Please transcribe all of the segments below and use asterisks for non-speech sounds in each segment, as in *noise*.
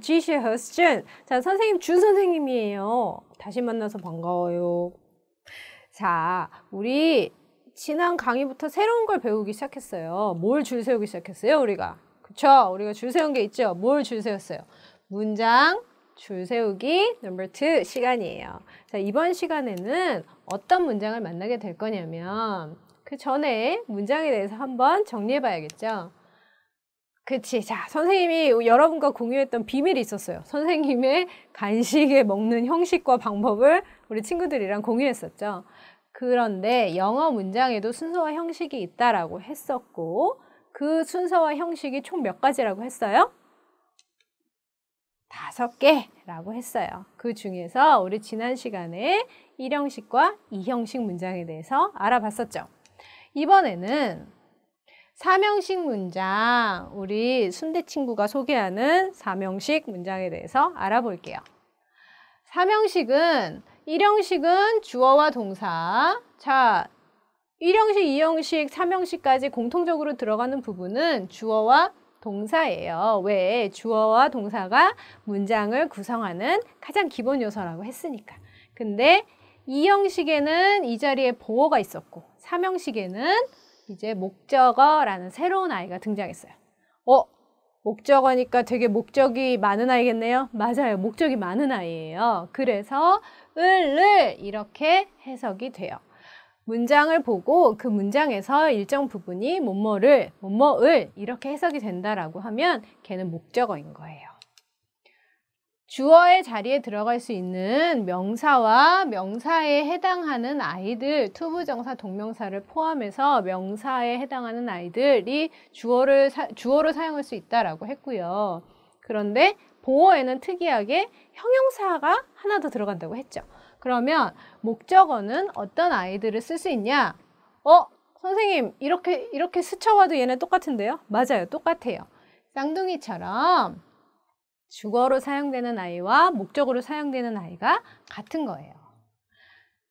지시 허스준. 자, 선생님 준 선생님이에요. 다시 만나서 반가워요. 자, 우리 지난 강의부터 새로운 걸 배우기 시작했어요. 뭘 줄 세우기 시작했어요, 우리가? 그쵸? 우리가 줄 세운 게 있죠? 뭘 줄 세웠어요? 문장, 줄 세우기 넘버 2 시간이에요. 자, 이번 시간에는 어떤 문장을 만나게 될 거냐면 그 전에 문장에 대해서 한번 정리해 봐야겠죠? 그치. 자, 선생님이 여러분과 공유했던 비밀이 있었어요. 선생님의 간식에 먹는 형식과 방법을 우리 친구들이랑 공유했었죠. 그런데 영어 문장에도 순서와 형식이 있다라고 했었고, 그 순서와 형식이 총 몇 가지라고 했어요? 다섯 개라고 했어요. 그 중에서 우리 지난 시간에 1형식과 2형식 문장에 대해서 알아봤었죠. 이번에는 삼명식 문장, 우리 순대 친구가 소개하는 삼명식 문장에 대해서 알아볼게요. 삼명식은 일형식은 주어와 동사. 자, 일형식이형식삼형식까지 공통적으로 들어가는 부분은 주어와 동사예요. 왜? 주어와 동사가 문장을 구성하는 가장 기본 요소라고 했으니까. 근데 이형식에는이 자리에 보어가 있었고 삼형식에는 이제 목적어라는 새로운 아이가 등장했어요. 어? 목적어니까 되게 목적이 많은 아이겠네요. 맞아요. 목적이 많은 아이예요. 그래서 을을 이렇게 해석이 돼요. 문장을 보고 그 문장에서 일정 부분이 뭐뭐를, 뭐뭐을 이렇게 해석이 된다라고 하면 걔는 목적어인 거예요. 주어의 자리에 들어갈 수 있는 명사와 명사에 해당하는 아이들, 투부정사, 동명사를 포함해서 명사에 해당하는 아이들이 주어를 사, 주어로 사용할 수 있다라고 했고요. 그런데 보어에는 특이하게 형용사가 하나 더 들어간다고 했죠. 그러면 목적어는 어떤 아이들을 쓸 수 있냐? 어, 선생님 이렇게 이렇게 스쳐와도 얘네 똑같은데요? 맞아요, 똑같아요. 쌍둥이처럼 주어로 사용되는 아이와 목적으로 사용되는 아이가 같은 거예요.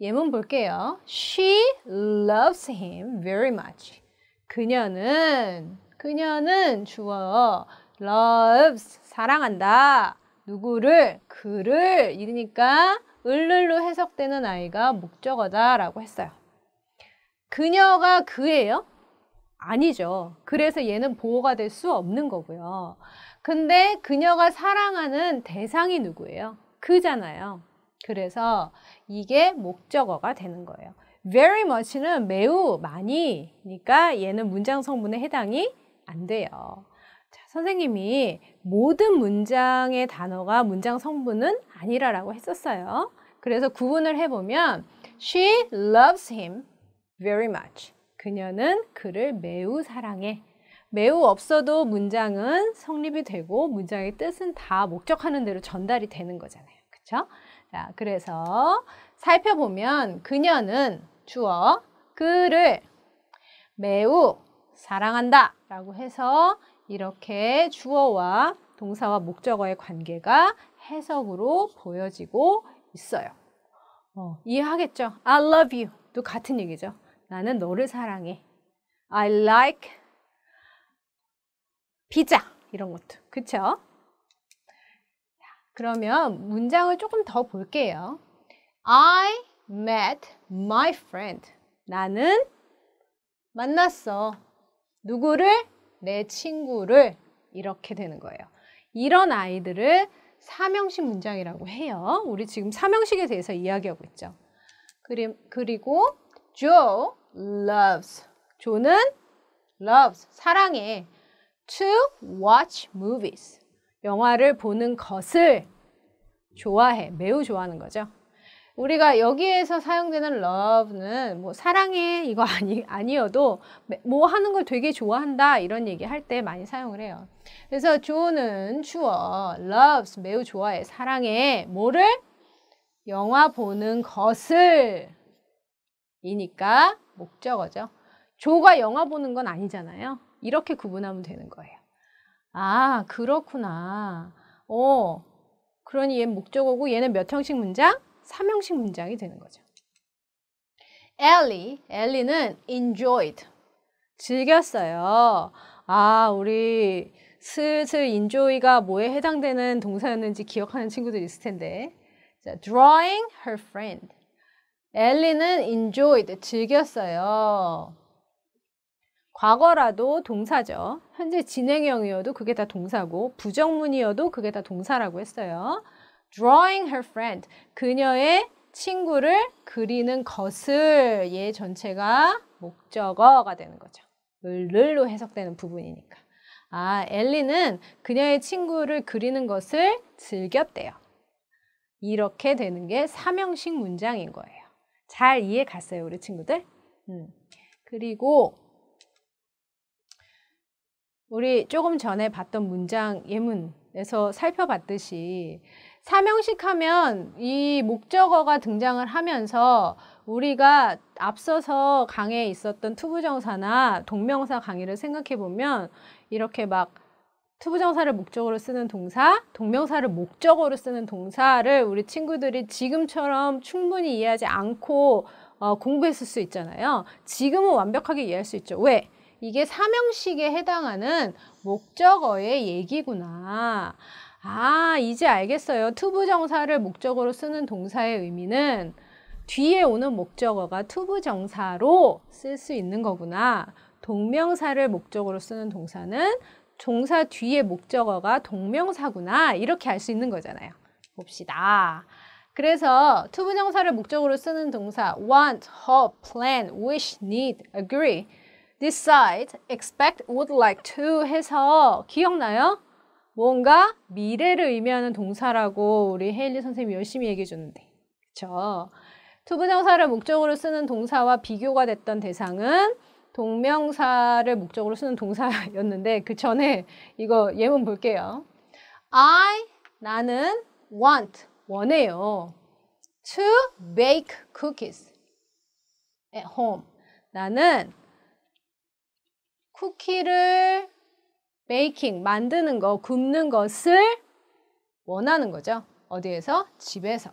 예문 볼게요. She loves him very much. 그녀는 그녀는 주어 loves 사랑한다. 누구를 그를 이러니까 을를로 해석되는 아이가 목적어다라고 했어요. 그녀가 그예요? 아니죠. 그래서 얘는 보호가 될 수 없는 거고요. 근데 그녀가 사랑하는 대상이 누구예요? 그잖아요. 그래서 이게 목적어가 되는 거예요. very much는 매우 많이니까 얘는 문장 성분에 해당이 안 돼요. 자, 선생님이 모든 문장의 단어가 문장 성분은 아니라라고 했었어요. 그래서 구분을 해보면 she loves him very much. 그녀는 그를 매우 사랑해. 매우 없어도 문장은 성립이 되고 문장의 뜻은 다 목적하는 대로 전달이 되는 거잖아요. 그렇죠? 자, 그래서 살펴보면 그녀는 주어 그를 매우 사랑한다 라고 해서 이렇게 주어와 동사와 목적어의 관계가 해석으로 보여지고 있어요. 어, 이해하겠죠? I love you 도 같은 얘기죠. 나는 너를 사랑해. I like 비자 이런 것도 그쵸? 그러면 문장을 조금 더 볼게요. I met my friend. 나는 만났어. 누구를? 내 친구를. 이렇게 되는 거예요. 이런 아이들을 사명식 문장이라고 해요. 우리 지금 사명식에 대해서 이야기하고 있죠. 그리고 Joe loves. 조는 loves. 사랑해. to watch movies. 영화를 보는 것을 좋아해. 매우 좋아하는 거죠. 우리가 여기에서 사용되는 love는 뭐 사랑해 이거 아니, 아니어도 뭐 하는 걸 되게 좋아한다 이런 얘기 할 때 많이 사용을 해요. 그래서 조는 추워 loves 매우 좋아해 사랑해 뭐를 영화 보는 것을 이니까 목적어죠. 조가 영화 보는 건 아니잖아요. 이렇게 구분하면 되는 거예요. 아, 그렇구나. 어, 그러니 얘는 목적어고 얘는 몇 형식 문장? 3형식 문장이 되는 거죠. Ellie, Ellie는 enjoyed, 즐겼어요. 아, 우리 슬슬 enjoy가 뭐에 해당되는 동사였는지 기억하는 친구들 있을 텐데. 자, drawing her friend. 엘리는 enjoyed, 즐겼어요. 과거라도 동사죠. 현재 진행형이어도 그게 다 동사고 부정문이어도 그게 다 동사라고 했어요. drawing her friend. 그녀의 친구를 그리는 것을 얘 전체가 목적어가 되는 거죠. 을를로 해석되는 부분이니까. 아, 엘리는 그녀의 친구를 그리는 것을 즐겼대요. 이렇게 되는 게 삼형식 문장인 거예요. 잘 이해 갔어요, 우리 친구들? 음. 그리고 우리 조금 전에 봤던 문장 예문에서 살펴봤듯이 사명식 하면 이 목적어가 등장을 하면서 우리가 앞서서 강의에 있었던 투부정사나 동명사 강의를 생각해 보면 이렇게 막 투부정사를 목적으로 쓰는 동사, 동명사를 목적으로 쓰는 동사를 우리 친구들이 지금처럼 충분히 이해하지 않고 어, 공부했을 수 있잖아요. 지금은 완벽하게 이해할 수 있죠. 왜? 이게 사명식에 해당하는 목적어의 얘기구나. 아, 이제 알겠어요. 투부정사를 목적으로 쓰는 동사의 의미는 뒤에 오는 목적어가 투부정사로 쓸 수 있는 거구나. 동명사를 목적으로 쓰는 동사는 종사 뒤에 목적어가 동명사구나. 이렇게 알 수 있는 거잖아요. 봅시다. 그래서 투부정사를 목적으로 쓰는 동사 want, hope, plan, wish, need, agree decide, expect, would like to 해서 기억나요? 뭔가 미래를 의미하는 동사라고 우리 헤일리 선생님이 열심히 얘기해 줬는데 그쵸? 투부정사를 목적으로 쓰는 동사와 비교가 됐던 대상은 동명사를 목적으로 쓰는 동사였는데 그 전에 이거 예문 볼게요. I, 나는 want, 원해요. to bake cookies at home. 나는 쿠키를 메이킹, 만드는 거, 굽는 것을 원하는 거죠. 어디에서? 집에서.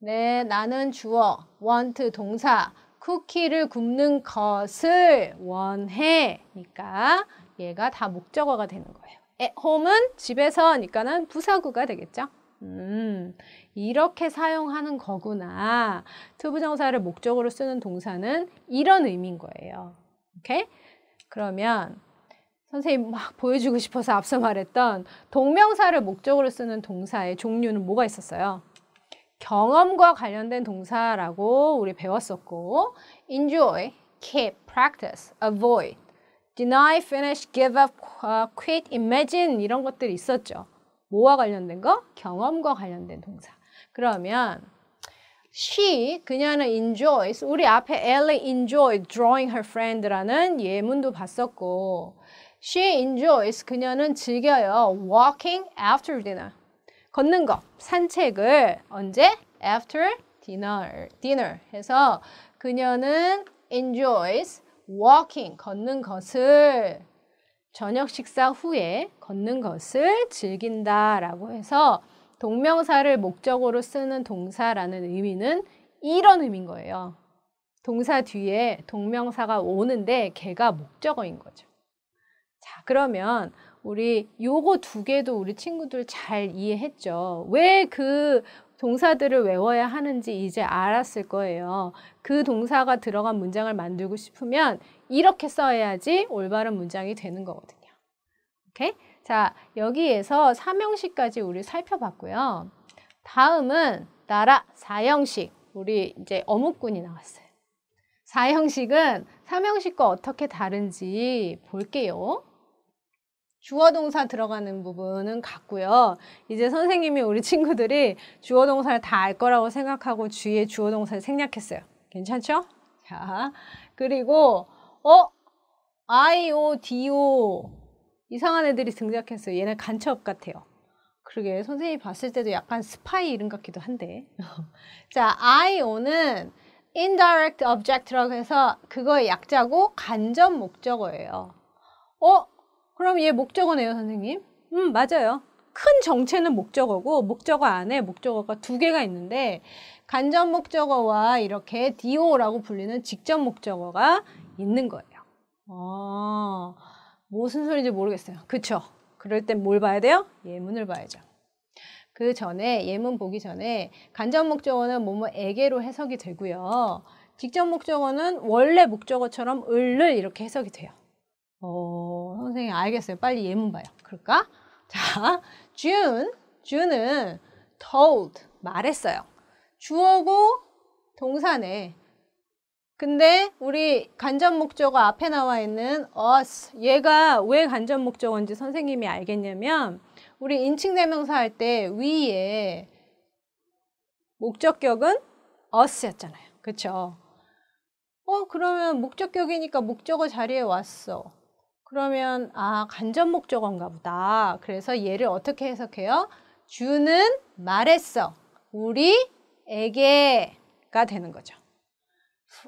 네, 나는 주어, want 동사, 쿠키를 굽는 것을 원해. 니까 얘가 다 목적어가 되는 거예요. at home은 집에서니까는 부사구가 되겠죠. 음, 이렇게 사용하는 거구나. 투부정사를 목적으로 쓰는 동사는 이런 의미인 거예요. 오케이? 그러면 선생님 막 보여주고 싶어서 앞서 말했던 동명사를 목적으로 쓰는 동사의 종류는 뭐가 있었어요? 경험과 관련된 동사라고 우리 배웠었고 enjoy, keep, practice, avoid, deny, finish, give up, 어, quit, imagine 이런 것들이 있었죠. 뭐와 관련된 거? 경험과 관련된 동사. 그러면 she 그녀는 enjoys 우리 앞에 Ellie enjoyed drawing her friend라는 예문도 봤었고 she enjoys 그녀는 즐겨요 walking after dinner 걷는 거 산책을 언제 after dinner dinner 해서 그녀는 enjoys walking 걷는 것을 저녁 식사 후에 걷는 것을 즐긴다라고 해서 동명사를 목적으로 쓰는 동사라는 의미는 이런 의미인 거예요. 동사 뒤에 동명사가 오는데 걔가 목적어인 거죠. 자, 그러면 우리 요거 두 개도 우리 친구들 잘 이해했죠. 왜 그 동사들을 외워야 하는지 이제 알았을 거예요. 그 동사가 들어간 문장을 만들고 싶으면 이렇게 써야지 올바른 문장이 되는 거거든요. 오케이? 자, 여기에서 삼형식까지 우리 살펴봤고요. 다음은 나라 4형식 우리 이제 어묵군이 나왔어요. 4형식은 삼형식과 어떻게 다른지 볼게요. 주어 동사 들어가는 부분은 같고요. 이제 선생님이 우리 친구들이 주어 동사를 다 알 거라고 생각하고 주위에 주어 동사를 생략했어요. 괜찮죠? 자, 그리고 어, I, O, D, O 이상한 애들이 등장했어요. 얘네 간첩 같아요. 그러게 선생님이 봤을 때도 약간 스파이 이름 같기도 한데. *laughs* 자, IO는 indirect object라고 해서 그거의 약자고 간접 목적어예요. 어? 그럼 얘 목적어네요, 선생님? 음, 맞아요. 큰 정체는 목적어고 목적어 안에 목적어가 두 개가 있는데 간접 목적어와 이렇게 DO라고 불리는 직접 목적어가 있는 거예요. 어. 무슨 소리인지 모르겠어요. 그쵸? 그럴 땐 뭘 봐야 돼요? 예문을 봐야죠. 그 전에 예문 보기 전에 간접 목적어는 뭐뭐에게로 해석이 되고요. 직접 목적어는 원래 목적어처럼 을을 이렇게 해석이 돼요. 어, 선생님 알겠어요. 빨리 예문 봐요. 그럴까? 자, June, June은 told, 말했어요. 주어고 동사네. 근데 우리 간접 목적어 앞에 나와 있는 us 얘가 왜 간접 목적어인지 선생님이 알겠냐면 우리 인칭 대명사 할 때 위에 목적격은 us였잖아요. 그렇죠? 어 그러면 목적격이니까 목적어 자리에 왔어. 그러면 아 간접 목적어인가 보다. 그래서 얘를 어떻게 해석해요? 주는 말했어. 우리에게가 되는 거죠.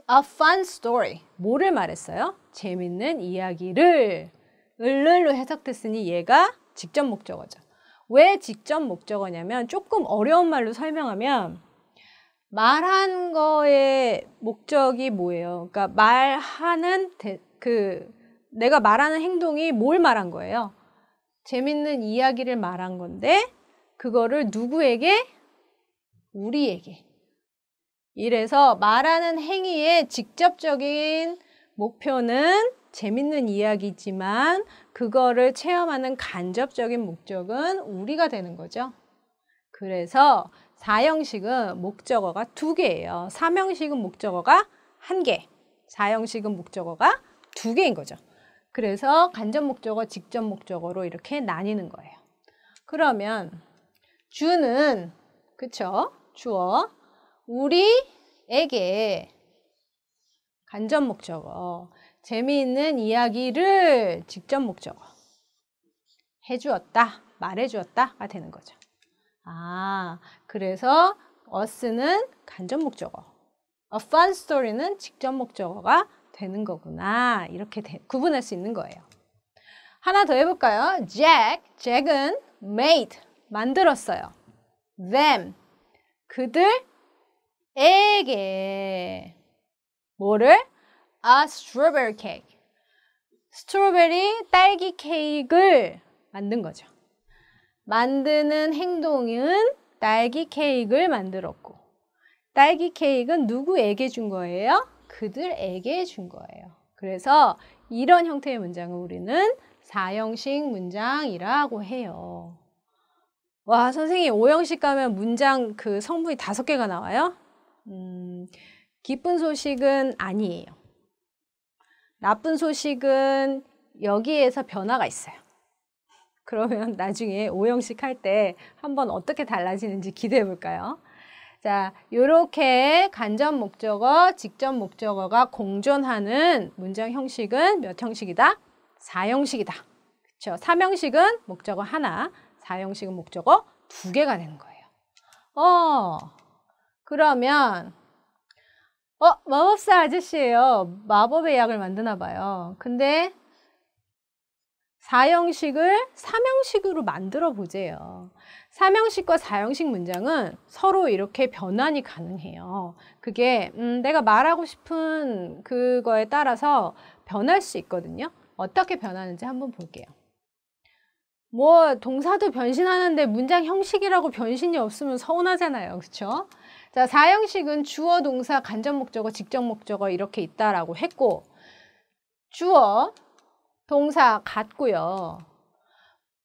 a fun story. 뭐를 말했어요? 재밌는 이야기를 을을로 해석됐으니 얘가 직접 목적어죠. 왜 직접 목적어냐면 조금 어려운 말로 설명하면 말한 거의 목적이 뭐예요? 그러니까 말하는 대, 그 내가 말하는 행동이 뭘 말한 거예요? 재밌는 이야기를 말한 건데 그거를 누구에게? 우리에게 이래서 말하는 행위의 직접적인 목표는 재밌는 이야기지만 그거를 체험하는 간접적인 목적은 우리가 되는 거죠. 그래서 사형식은 목적어가 두 개예요. 삼형식은 목적어가 한 개, 사형식은 목적어가 두 개인 거죠. 그래서 간접 목적어, 직접 목적어로 이렇게 나뉘는 거예요. 그러면 주는 그쵸? 주어 우리에게 간접 목적어, 재미있는 이야기를 직접 목적어 해주었다, 말해주었다가 되는 거죠. 아, 그래서 us는 간접 목적어, a fun story는 직접 목적어가 되는 거구나. 이렇게 되, 구분할 수 있는 거예요. 하나 더 해볼까요? Jack, Jack은 made, 만들었어요. Them, 그들 에게 뭐를? 아 스트로베리 케이크 스트로베리 딸기 케이크를 만든 거죠 만드는 행동은 딸기 케이크를 만들었고 딸기 케이크는 누구에게 준 거예요? 그들에게 준 거예요 그래서 이런 형태의 문장을 우리는 4형식 문장이라고 해요 와 선생님 5형식 가면 문장 그 성분이 5 개가 나와요? 음, 기쁜 소식은 아니에요. 나쁜 소식은 여기에서 변화가 있어요. 그러면 *laughs* 나중에 오형식 할 때 한번 어떻게 달라지는지 기대해 볼까요? 자, 요렇게 간접 목적어, 직접 목적어가 공존하는 문장 형식은 몇 형식이다? 사형식이다. 그렇 3형식은 목적어 하나, 사형식은 목적어 두 개가 되는 거예요. 어, 그러면 어 마법사 아저씨예요. 마법의 약을 만드나 봐요. 근데 4형식을3형식으로 만들어 보세요. 삼형식과 4형식 문장은 서로 이렇게 변환이 가능해요. 그게 음, 내가 말하고 싶은 그거에 따라서 변할 수 있거든요. 어떻게 변하는지 한번 볼게요. 뭐 동사도 변신하는데 문장 형식이라고 변신이 없으면 서운하잖아요. 그렇죠? 자, 4형식은 주어, 동사, 간접 목적어, 직접 목적어 이렇게 있다라고 했고 주어, 동사 같고요.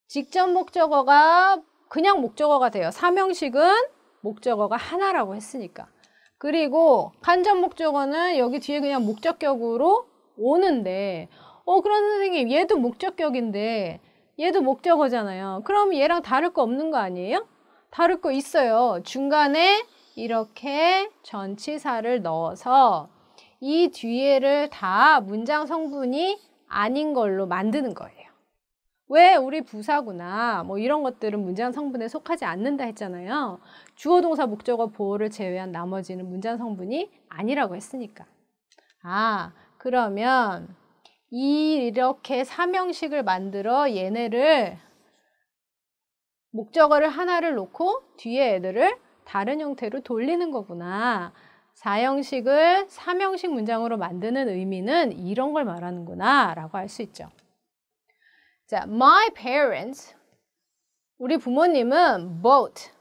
직접 목적어가 그냥 목적어가 돼요. 삼형식은 목적어가 하나라고 했으니까. 그리고 간접 목적어는 여기 뒤에 그냥 목적격으로 오는데 어 그런 선생님 얘도 목적격인데 얘도 목적어잖아요. 그럼 얘랑 다를 거 없는 거 아니에요? 다를 거 있어요. 중간에 이렇게 전치사를 넣어서 이 뒤에를 다 문장 성분이 아닌 걸로 만드는 거예요. 왜 우리 부사구나 뭐 이런 것들은 문장 성분에 속하지 않는다 했잖아요. 주어 동사 목적어 보호를 제외한 나머지는 문장 성분이 아니라고 했으니까. 아 그러면 이렇게 삼형식을 만들어 얘네를 목적어를 하나를 놓고 뒤에 애들을 다른 형태로 돌리는 거구나. 사형식을 삼형식 문장으로 만드는 의미는 이런 걸 말하는구나 라고 할 수 있죠. 자, my parents, 우리 부모님은 bought,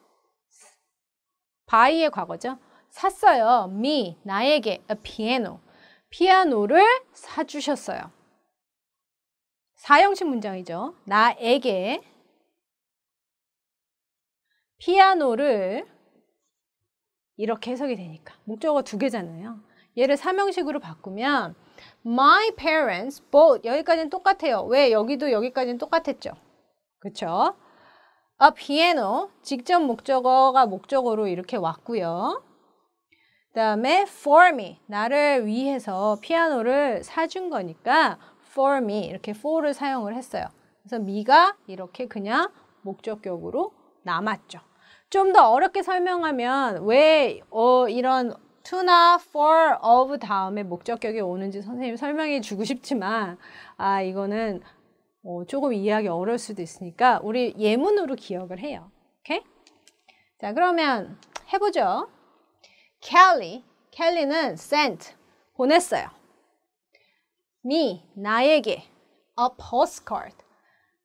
바이의 과거죠. 샀어요. me, 나에게, a piano, 피아노를 사주셨어요. 사형식 문장이죠. 나에게 피아노를 이렇게 해석이 되니까 목적어가 두 개잖아요. 얘를 사명식으로 바꾸면 my parents both 여기까지는 똑같아요. 왜 여기도 여기까지는 똑같았죠. 그렇죠? a piano 직접 목적어가 목적어로 이렇게 왔고요. 그다음에 for me 나를 위해서 피아노를 사준 거니까 for me 이렇게 for를 사용을 했어요. 그래서 me가 이렇게 그냥 목적격으로 남았죠. 좀더 어렵게 설명하면 왜 어, 이런 to나 for of 다음에 목적격이 오는지 선생님 이 설명해 주고 싶지만 아 이거는 어, 조금 이해하기 어려울 수도 있으니까 우리 예문으로 기억을 해요. 오케이? 자 그러면 해보죠. Kelly, Kelly는 sent, 보냈어요. me, 나에게 a postcard,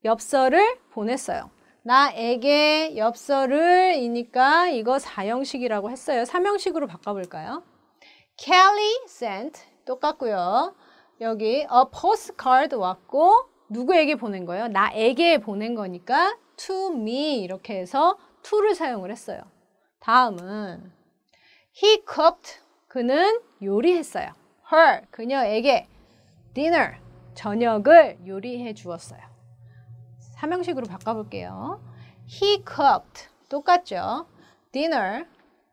엽서를 보냈어요. 나에게 엽서를 이니까 이거 4형식이라고 했어요. 3형식으로 바꿔볼까요? Kelly sent 똑같고요. 여기 a postcard 왔고 누구에게 보낸 거예요? 나에게 보낸 거니까 to me 이렇게 해서 to를 사용을 했어요. 다음은 he cooked 그는 요리했어요. her 그녀에게 dinner 저녁을 요리해 주었어요. 3형식으로 바꿔볼게요. He cooked. 똑같죠. Dinner.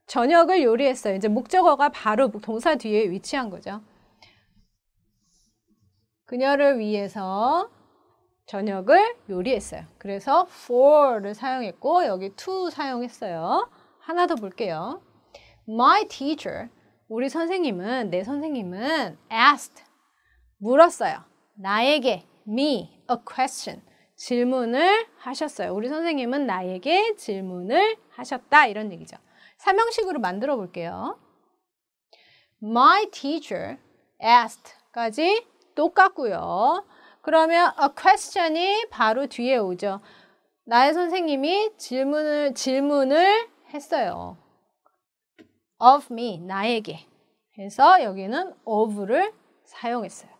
저녁을 요리했어요. 이제 목적어가 바로 동사 뒤에 위치한 거죠. 그녀를 위해서 저녁을 요리했어요. 그래서 for를 사용했고 여기 to 사용했어요. 하나 더 볼게요. My teacher, 우리 선생님은 내 선생님은 asked 물었어요. 나에게 me a question 질문을 하셨어요. 우리 선생님은 나에게 질문을 하셨다. 이런 얘기죠. 삼형식으로 만들어 볼게요. My teacher asked.까지 똑같고요. 그러면 a question이 바로 뒤에 오죠. 나의 선생님이 질문을 질문을 했어요. of me 나에게. 그래서 여기는 of를 사용했어요.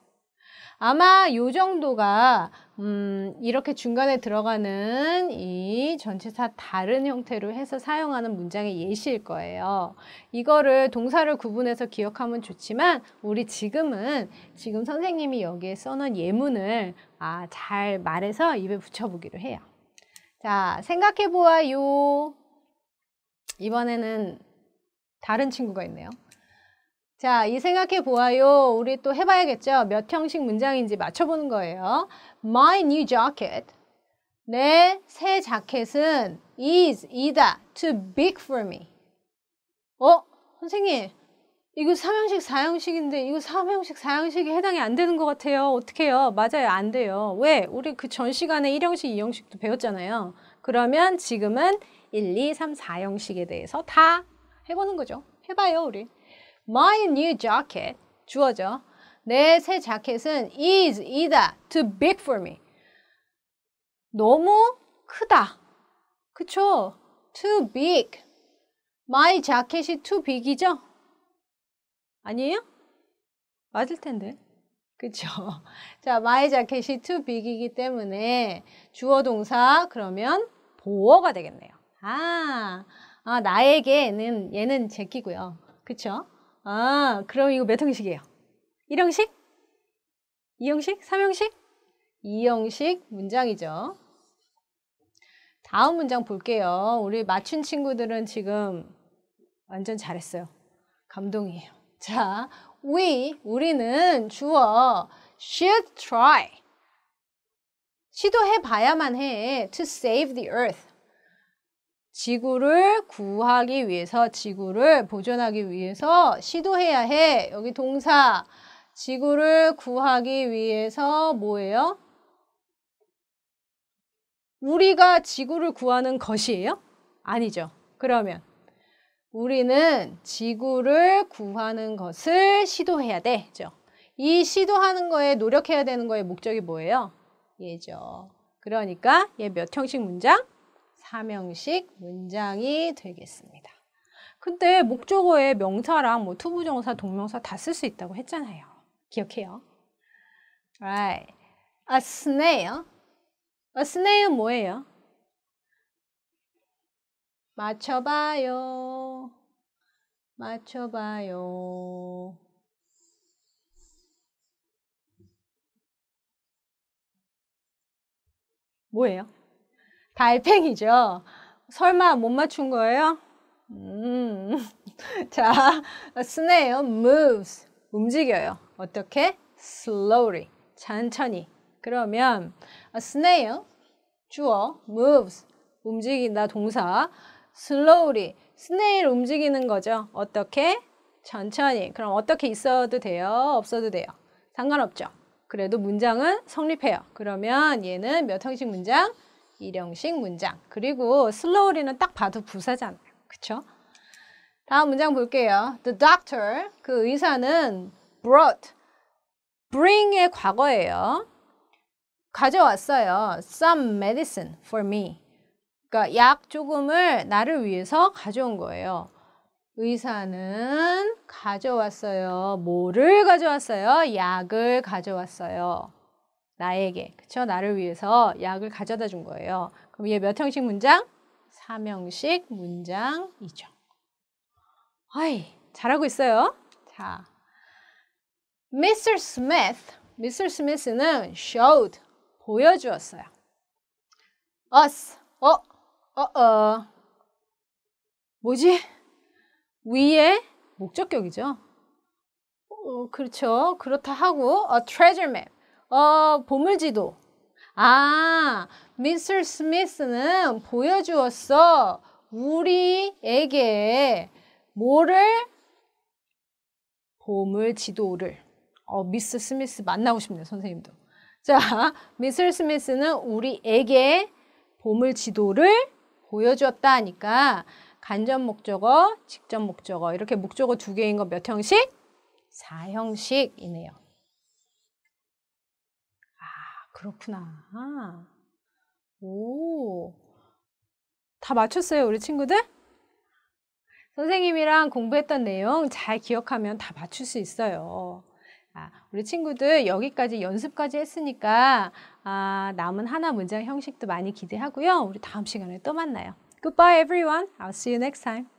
아마 요 정도가 음, 이렇게 중간에 들어가는 이 전체사 다른 형태로 해서 사용하는 문장의 예시일 거예요. 이거를 동사를 구분해서 기억하면 좋지만 우리 지금은 지금 선생님이 여기에 써놓은 예문을 아, 잘 말해서 입에 붙여보기로 해요. 자, 생각해보아요. 이번에는 다른 친구가 있네요. 자, 이 생각해 보아요. 우리 또 해봐야겠죠? 몇 형식 문장인지 맞춰보는 거예요. My new jacket. 내 새 자켓은 is, 이다, too big for me. 어? 선생님, 이거 3형식, 4형식인데 이거 3형식, 4형식이 해당이 안 되는 것 같아요. 어떻게해요 맞아요. 안 돼요. 왜? 우리 그 전 시간에 1형식, 2형식도 배웠잖아요. 그러면 지금은 1, 2, 3, 4형식에 대해서 다 해보는 거죠. 해봐요, 우리. My new jacket. 주어죠. 내 새 자켓은 is, 이다, too big for me. 너무 크다. 그쵸? too big. My 자켓이 too big이죠? 아니에요? 맞을 텐데. 그쵸? *laughs* 자, my 자켓이 too big이기 때문에 주어 동사 그러면 보어가 되겠네요. 아, 아 나에게는 얘는 제끼고요. 그쵸? 아, 그럼 이거 몇 형식이에요? 1형식? 2형식? 3형식? 2형식 문장이죠. 다음 문장 볼게요. 우리 맞춘 친구들은 지금 완전 잘했어요. 감동이에요. 자, we, 우리는 주어 should try. 시도해 봐야만 해. to save the earth. 지구를 구하기 위해서, 지구를 보존하기 위해서 시도해야 해. 여기 동사, 지구를 구하기 위해서 뭐예요? 우리가 지구를 구하는 것이에요? 아니죠. 그러면 우리는 지구를 구하는 것을 시도해야 되죠. 이 시도하는 거에 노력해야 되는 거의 목적이 뭐예요? 예죠. 그러니까 얘 몇 형식 문장? 삼명식 문장이 되겠습니다. 근데 목적어에 명사랑 뭐 투부정사, 동명사 다 쓸 수 있다고 했잖아요. 기억해요. Right. A snail. A snail 뭐예요? 맞춰봐요. 맞춰봐요. 뭐예요? 달팽이죠. 설마 못 맞춘 거예요? 음. *laughs* 자, 스네요. moves. 움직여요. 어떻게? slowly. 천천히. 그러면 a snail 주어 moves 움직인다 동사 slowly 스네일 움직이는 거죠. 어떻게? 천천히. 그럼 어떻게 있어도 돼요? 없어도 돼요? 상관없죠. 그래도 문장은 성립해요. 그러면 얘는 몇 형식 문장? 일형식 문장. 그리고 슬로우리는딱 봐도 부사잖아요. 그쵸? 다음 문장 볼게요. The doctor, 그 의사는 brought, bring의 과거예요. 가져왔어요. Some medicine for me. 그러니까 약 조금을 나를 위해서 가져온 거예요. 의사는 가져왔어요. 뭐를 가져왔어요? 약을 가져왔어요. 나에게 그쵸 나를 위해서 약을 가져다 준 거예요. 그럼 이게 몇 형식 문장? 3형식 문장이죠. 아이 잘하고 있어요. 자, Mr. Smith, Mr. Smith는 showed 보여주었어요. Us, 어, 어, 어, 뭐지? 위에 목적격이죠. 어, 그렇죠. 그렇다 하고 a treasure map. 어, 보물지도. 아, 미스 스미스는 보여주었어. 우리에게 뭐를? 보물지도를. 어, 미스 스미스 만나고 싶네요, 선생님도. 자, *laughs* 미스 스미스는 우리에게 보물지도를 보여주었다 하니까 간접 목적어, 직접 목적어 이렇게 목적어 두 개인 거 몇 형식? 사형식이네요 그렇구나. 오. 다 맞췄어요, 우리 친구들? 선생님이랑 공부했던 내용 잘 기억하면 다 맞출 수 있어요. 아, 우리 친구들 여기까지 연습까지 했으니까 아, 남은 하나 문장 형식도 많이 기대하고요. 우리 다음 시간에 또 만나요. Goodbye everyone. I'll see you next time.